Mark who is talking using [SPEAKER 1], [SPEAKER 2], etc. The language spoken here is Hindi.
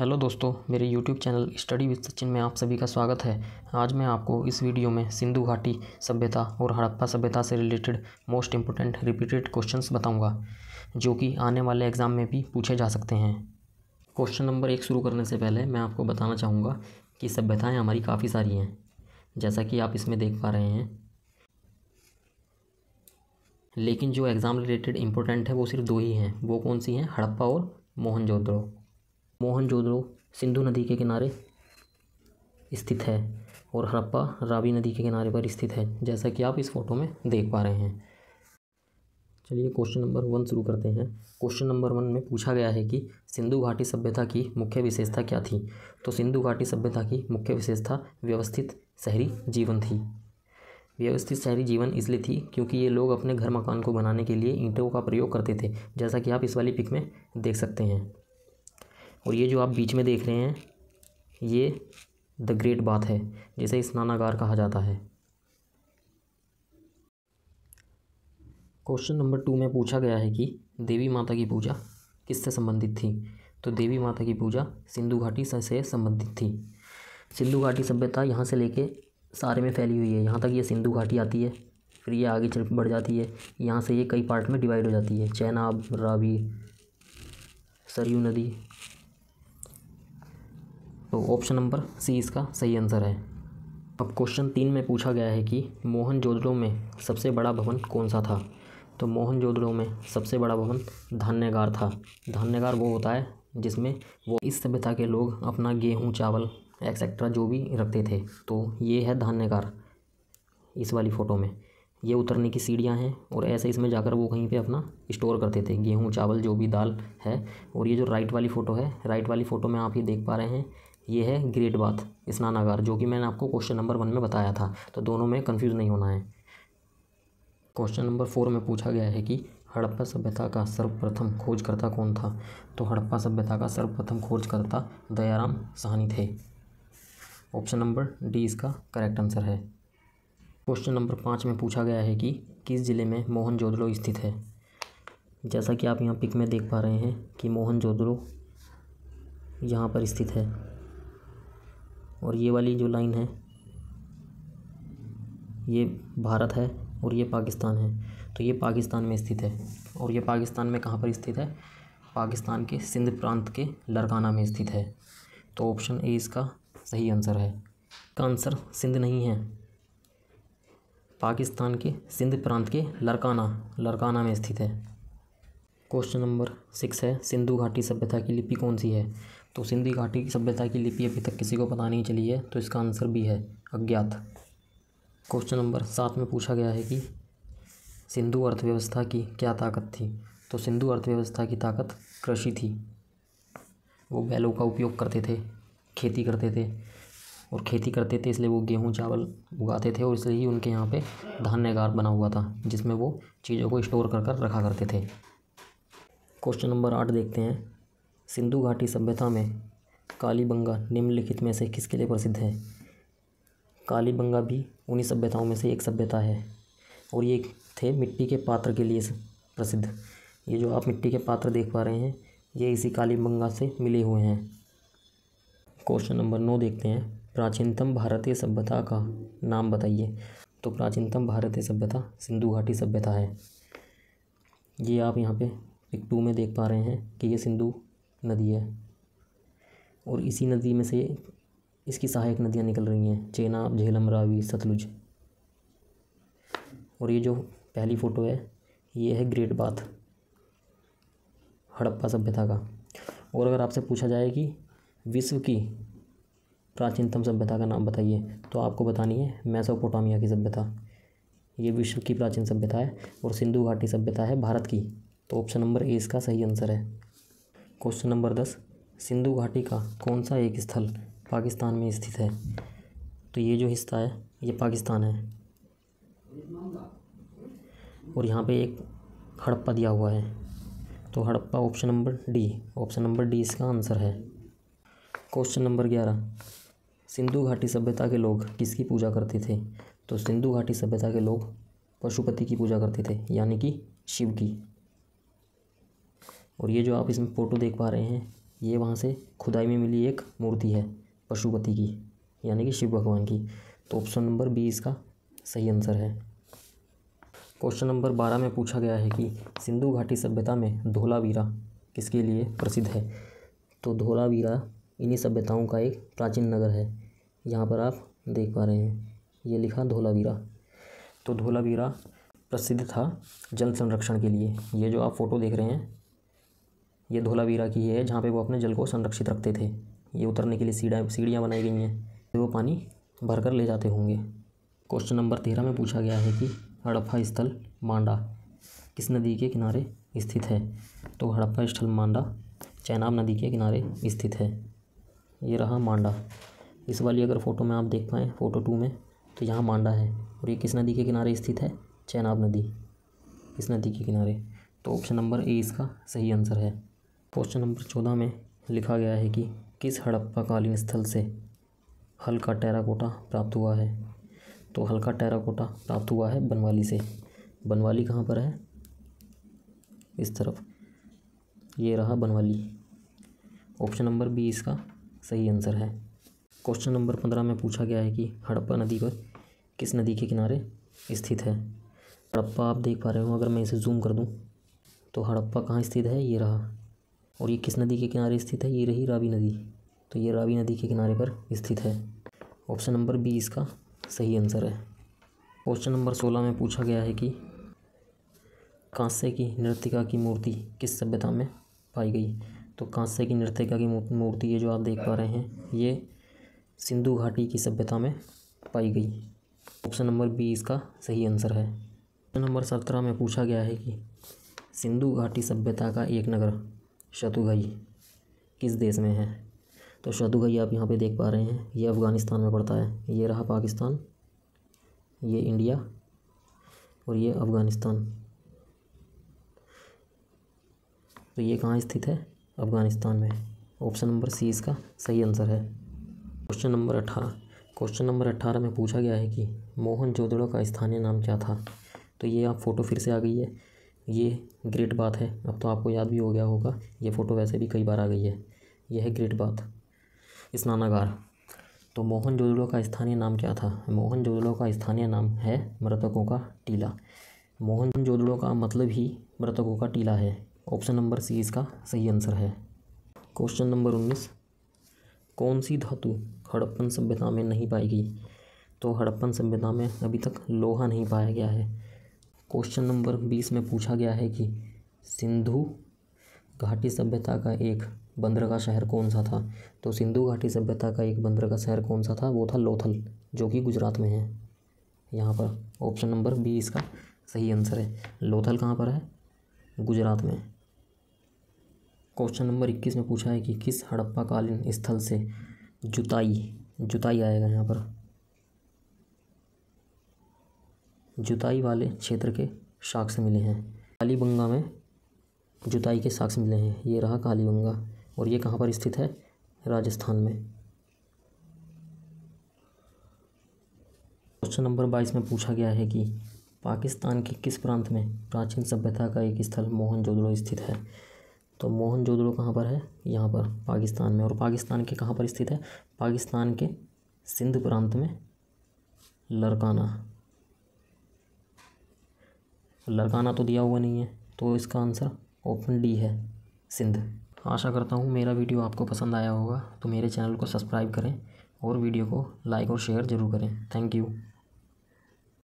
[SPEAKER 1] हेलो दोस्तों मेरे YouTube channel study with Sachin में आप सभी का स्वागत है आज मैं आपको इस वीडियो में सिंधु घाटी सभ्यता और हड़प्पा सभ्यता से related most important repeated questions बताऊंगा जो कि आने वाले एग्ज़ाम में भी पूछे जा सकते हैं क्वेश्चन नंबर एक शुरू करने से पहले मैं आपको बताना चाहूँगा कि सभ्यताएँ हमारी काफ़ी सारी हैं जैसा कि आप इसमें देख पा रहे हैं लेकिन जो एग्ज़ाम रिलेटेड इम्पोर्टेंट है वो सिर्फ दो ही हैं वो कौन सी हैं हड़प्पा और मोहनजोद्रो मोहनजोदड़ो सिंधु नदी के किनारे स्थित है और हड़प्पा रावी नदी के किनारे पर स्थित है जैसा कि आप इस फोटो में देख पा रहे हैं चलिए क्वेश्चन नंबर वन शुरू करते हैं क्वेश्चन नंबर वन में पूछा गया है कि सिंधु घाटी सभ्यता की मुख्य विशेषता क्या थी तो सिंधु घाटी सभ्यता की मुख्य विशेषता व्यवस्थित शहरी जीवन थी व्यवस्थित शहरी जीवन इसलिए थी क्योंकि ये लोग अपने घर मकान को बनाने के लिए ईंटों का प्रयोग करते थे जैसा कि आप इस वाली पिक में देख सकते हैं और ये जो आप बीच में देख रहे हैं ये द ग्रेट बाथ है जिसे स्नानागार कहा जाता है क्वेश्चन नंबर टू में पूछा गया है कि देवी माता की पूजा किससे संबंधित थी तो देवी माता की पूजा सिंधु घाटी से संबंधित थी सिंधु घाटी सभ्यता यहाँ से लेके सारे में फैली हुई है यहाँ तक ये सिंधु घाटी आती है फिर ये आगे चल बढ़ जाती है यहाँ से ये कई पार्ट में डिवाइड हो जाती है चैनाब रावी सरयू नदी तो ऑप्शन नंबर सी इसका सही आंसर है अब क्वेश्चन तीन में पूछा गया है कि मोहन जोदड़ो में सबसे बड़ा भवन कौन सा था तो मोहन जोदड़ो में सबसे बड़ा भवन धान्यगार था धान्यगार वो होता है जिसमें वो इस सभ्यता के लोग अपना गेहूँ चावल एक्सेट्रा जो भी रखते थे तो ये है धान्यगार इस वाली फ़ोटो में ये उतरने की सीढ़ियाँ हैं और ऐसे इसमें जाकर वो कहीं पे अपना स्टोर करते थे गेहूँ चावल जो भी दाल है और ये जो राइट वाली फ़ोटो है राइट वाली फ़ोटो में आप ये देख पा रहे हैं ये है ग्रेट बाथ स्नानागार जो कि मैंने आपको क्वेश्चन नंबर वन में बताया था तो दोनों में कन्फ्यूज़ नहीं होना है क्वेश्चन नंबर फोर में पूछा गया है कि हड़प्पा सभ्यता का सर्वप्रथम खोजकर्ता कौन था तो हड़प्पा सभ्यता का सर्वप्रथम खोजकर्ता दयाराम साहनी थे ऑप्शन नंबर डी इसका करेक्ट आंसर है क्वेश्चन नंबर पाँच में पूछा गया है कि किस ज़िले में मोहनजोदड़ो स्थित है जैसा कि आप यहाँ पिक में देख पा रहे हैं कि मोहनजोदड़ो यहाँ पर स्थित है और ये वाली जो लाइन है ये भारत है और ये पाकिस्तान है तो ये पाकिस्तान में स्थित है और ये पाकिस्तान में कहाँ पर स्थित है पाकिस्तान के सिंध प्रांत के लड़काना में स्थित है तो ऑप्शन ए इसका सही आंसर है का आंसर सिंध नहीं है पाकिस्तान के सिंध प्रांत के लड़काना लड़काना में स्थित है क्वेश्चन नंबर सिक्स है सिंधु घाटी सभ्यता की लिपि कौन सी है तो सिंधु घाटी की सभ्यता की लिपि अभी तक किसी को पता नहीं चली है तो इसका आंसर भी है अज्ञात क्वेश्चन नंबर सात में पूछा गया है कि सिंधु अर्थव्यवस्था की क्या ताकत थी तो सिंधु अर्थव्यवस्था की ताकत कृषि थी वो बैलों का उपयोग करते थे खेती करते थे और खेती करते थे इसलिए वो गेहूँ चावल उगाते थे और इसलिए ही उनके यहाँ पे धान्यगार बना हुआ था जिसमें वो चीज़ों को स्टोर कर कर रखा करते थे क्वेश्चन नंबर आठ देखते हैं सिंधु घाटी सभ्यता में कालीबंगा निम्नलिखित में से किसके लिए प्रसिद्ध है कालीबंगा भी उन्हीं सभ्यताओं में से एक सभ्यता है और ये थे मिट्टी के पात्र के लिए प्रसिद्ध ये जो आप मिट्टी के पात्र देख पा रहे हैं ये इसी कालीबंगा से मिले हुए हैं क्वेश्चन नंबर नौ देखते हैं प्राचीनतम भारतीय सभ्यता का नाम बताइए तो प्राचीनतम भारतीय सभ्यता सिंधु घाटी सभ्यता है ये आप यहाँ पे एक टू में देख पा रहे हैं कि ये सिंधु नदी है और इसी नदी में से इसकी सहायक नदियाँ निकल रही हैं चेनाब झेलम रावी सतलुज और ये जो पहली फ़ोटो है ये है ग्रेट बाथ हड़प्पा सभ्यता का और अगर आपसे पूछा जाए कि विश्व की प्राचीनतम सभ्यता का नाम बताइए तो आपको बतानी है मैसोपोटामिया की सभ्यता ये विश्व की प्राचीन सभ्यता है और सिंधु घाटी सभ्यता है भारत की तो ऑप्शन नंबर ए इसका सही आंसर है क्वेश्चन नंबर दस सिंधु घाटी का कौन सा एक स्थल पाकिस्तान में स्थित है तो ये जो हिस्सा है ये पाकिस्तान है और यहाँ पे एक हड़प्पा दिया हुआ है तो Harappa option number D option number D इसका आंसर है क्वेश्चन नंबर ग्यारह सिंधु घाटी सभ्यता के लोग किसकी पूजा करते थे तो सिंधु घाटी सभ्यता के लोग पशुपति की पूजा करते थे यानी कि शिव की और ये जो आप इसमें फ़ोटो देख पा रहे हैं ये वहाँ से खुदाई में मिली एक मूर्ति है पशुपति की यानी कि शिव भगवान की तो ऑप्शन नंबर बी इसका सही आंसर है क्वेश्चन नंबर बारह में पूछा गया है कि सिंधु घाटी सभ्यता में धोलावीरा किसके लिए प्रसिद्ध है तो धोलावीरा इन्हीं सभ्यताओं का एक प्राचीन नगर है यहाँ पर आप देख पा रहे हैं ये लिखा धोलावीरा तो धोलावीरा प्रसिद्ध था जल संरक्षण के लिए ये जो आप फ़ोटो देख रहे हैं ये धोलावीरा की है जहाँ पे वो अपने जल को संरक्षित रखते थे ये उतरने के लिए सीढ़ियाँ सीढ़ियाँ बनाई गई हैं तो वो पानी भर कर ले जाते होंगे क्वेश्चन नंबर तेरह में पूछा गया है कि हड़प्पा स्थल मांडा किस नदी के किनारे स्थित है तो हड़प्पा स्थल मांडा चैनाब नदी के किनारे स्थित है ये रहा मांडा इस वाली अगर फ़ोटो में आप देख पाएँ फ़ोटो टू में तो यहाँ मांडा है और ये किस नदी के किनारे स्थित है चैनाब नदी इस नदी के किनारे तो ऑप्शन नंबर ए इसका सही आंसर है क्वेश्चन नंबर चौदह में लिखा गया है कि किस हड़प्पा कालीन स्थल से हल्का टेराकोटा प्राप्त हुआ है तो हल्का टेराकोटा प्राप्त हुआ है बनवाली से बनवाली कहाँ पर है इस तरफ ये रहा बनवाली ऑप्शन नंबर बी इसका सही आंसर है क्वेश्चन नंबर पंद्रह में पूछा गया है कि हड़प्पा नदी पर किस नदी के किनारे स्थित है हड़प्पा आप देख पा रहे हो अगर मैं इसे जूम कर दूं तो हड़प्पा कहाँ स्थित है ये रहा और ये किस नदी के किनारे स्थित है ये रही रावी नदी तो ये रावी नदी के किनारे पर स्थित है ऑप्शन नंबर बी इसका सही आंसर है क्वेश्चन नंबर सोलह में पूछा गया है कि कांस्य की नृतिका की मूर्ति किस सभ्यता में पाई गई तो कांस्य की नृतिका की मूर्ति ये जो आप देख पा रहे हैं ये सिंधु घाटी की सभ्यता में पाई गई ऑप्शन नंबर बी इसका सही आंसर है क्वेश्चन नंबर सत्रह में पूछा गया है कि सिंधु घाटी सभ्यता का एक नगर शतुघई किस देश में है तो शतुघई आप यहाँ पे देख पा रहे हैं ये अफ़गानिस्तान में पड़ता है ये रहा पाकिस्तान ये इंडिया और ये अफ़गानिस्तान तो ये कहाँ स्थित है अफ़गानिस्तान में ऑप्शन नंबर सी इसका सही आंसर है क्वेश्चन नंबर अठारह क्वेश्चन नंबर अट्ठारह में पूछा गया है कि मोहन जोदड़ो का स्थानीय नाम क्या था तो ये आप फ़ोटो फिर से आ गई है ये ग्रेट बात है अब तो आपको याद भी हो गया होगा ये फ़ोटो वैसे भी कई बार आ गई है यह है ग्रेट बात स्नानागार तो मोहन जोदड़ो का स्थानीय नाम क्या था मोहन जोदड़ो का स्थानीय नाम है मृतकों का टीला मोहन जोदड़ो का मतलब ही मृतकों का टीला है ऑप्शन नंबर सी इसका सही आंसर है क्वेश्चन नंबर उन्नीस कौन सी धातु हड़प्पन सभ्यता में नहीं पाई गई तो हड़प्पन सभ्यता में अभी तक लोहा नहीं पाया गया है क्वेश्चन नंबर बीस में पूछा गया है कि सिंधु घाटी सभ्यता का एक बंदरगाह शहर कौन सा था तो सिंधु घाटी सभ्यता का एक बंदरगाह शहर कौन सा था वो था लोथल जो कि गुजरात में है यहाँ पर ऑप्शन नंबर बी इसका सही आंसर है लोथल कहाँ पर है गुजरात में क्वेश्चन नंबर इक्कीस में पूछा है कि किस हड़प्पा कालीन स्थल से जुताई जुताई आएगा यहाँ पर जुताई वाले क्षेत्र के साक्ष मिले हैं कालीबंगा में जुताई के साक्ष मिले हैं ये रहा कालीबंगा और ये कहाँ पर स्थित है राजस्थान में क्वेश्चन नंबर बाईस में पूछा गया है कि पाकिस्तान के किस प्रांत में प्राचीन सभ्यता का एक स्थल जोदड़ो स्थित है तो मोहन जोदड़ो कहाँ पर है यहाँ पर पाकिस्तान में और पाकिस्तान के कहाँ पर स्थित है पाकिस्तान के सिंध प्रांत में लड़काना लगाना तो दिया हुआ नहीं है तो इसका आंसर ऑप्शन डी है सिंध आशा करता हूँ मेरा वीडियो आपको पसंद आया होगा तो मेरे चैनल को सब्सक्राइब करें और वीडियो को लाइक और शेयर ज़रूर करें थैंक यू